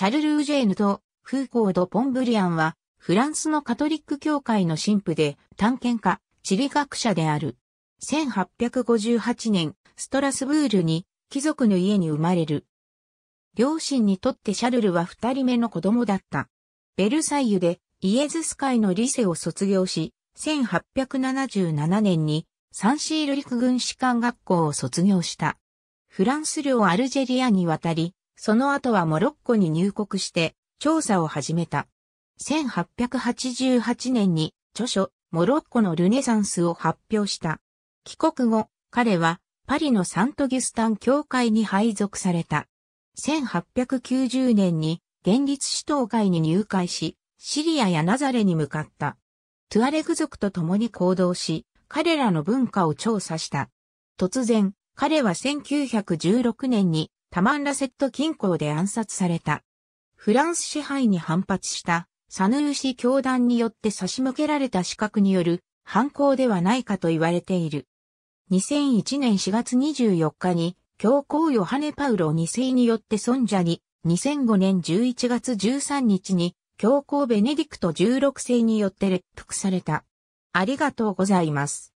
シャルル・ウジェーヌとフーコード・ポンブリアンは、フランスのカトリック教会の神父で、探検家、地理学者である。1858年、ストラスブールに、貴族の家に生まれる。両親にとってシャルルは二人目の子供だった。ベルサイユでイエズス会の理性を卒業し、1877年にサンシール陸軍士官学校を卒業した。フランス領アルジェリアに渡り、その後はモロッコに入国して調査を始めた。1888年に著書モロッコのルネサンスを発表した。帰国後、彼はパリのサントギュスタン教会に配属された。1890年に現立指導会に入会し、シリアやナザレに向かった。トゥアレグ族と共に行動し、彼らの文化を調査した。突然、彼は1916年にタマンラセット近郊で暗殺された。フランス支配に反発したサヌーシ教団によって差し向けられた資格による犯行ではないかと言われている。2001年4月24日に教皇ヨハネ・パウロ2世によって尊者に、2005年11月13日に教皇ベネディクト16世によって列服された。ありがとうございます。